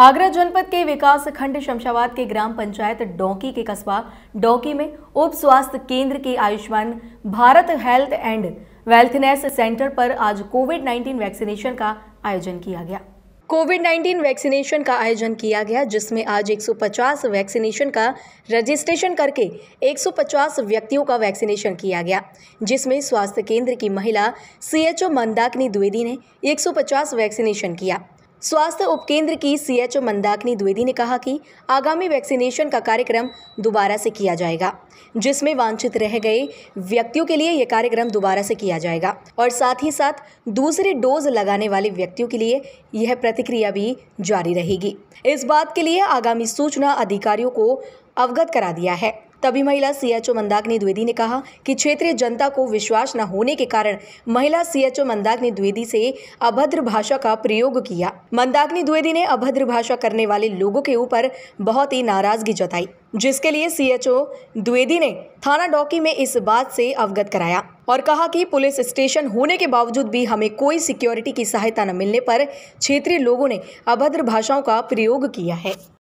आगरा जनपद के विकास खंड शमशाबाद के ग्राम पंचायत डोंकी के कस्बा डोंकी में उप स्वास्थ्य केंद्र के Ayushman Bharat health and wellness centre पर आज कोविड 19 वैक्सीनेशन का आयोजन किया गया कोविड 19 वैक्सीनेशन का आयोजन किया गया जिसमें आज 150 वैक्सीनेशन का रजिस्ट्रेशन करके 150 व्यक्तियों का वैक्सीनेशन किया गया जिसमें स्वास्थ्य केंद्र की महिला सीएचओ मंदाकिनी द्विवेदी ने 150 वैक्सीनेशन किया स्वास्थ्य उपकेंद्र की सीएचओ मंदाकिनी द्विवेदी ने कहा कि आगामी वैक्सीनेशन का कार्यक्रम दोबारा से किया जाएगा जिसमें वांछित रह गए व्यक्तियों के लिए यह कार्यक्रम दोबारा से किया जाएगा और साथ ही साथ दूसरे डोज लगाने वाले व्यक्तियों के लिए यह प्रतिक्रिया भी जारी रहेगी इस बात के लिए आगामी सूचना अधिकारियों को अवगत करा दिया है तभी महिला सीएचओ मंदाग्नि द्विवेदी ने कहा कि क्षेत्रीय जनता को विश्वास न होने के कारण महिला सीएचओ मंदाकिनी द्विवेदी से अभद्र भाषा का प्रयोग किया मंदाग्नि द्विवेदी ने अभद्र भाषा करने वाले लोगों के ऊपर बहुत ही नाराजगी जताई जिसके लिए सीएचओ द्विवेदी ने थाना डॉकी में इस बात से अवगत कराया और कहा कि पुलिस स्टेशन होने के बावजूद भी हमें कोई सिक्योरिटी की सहायता न मिलने पर क्षेत्रीय लोगों ने अभद्र भाषाओं का प्रयोग किया है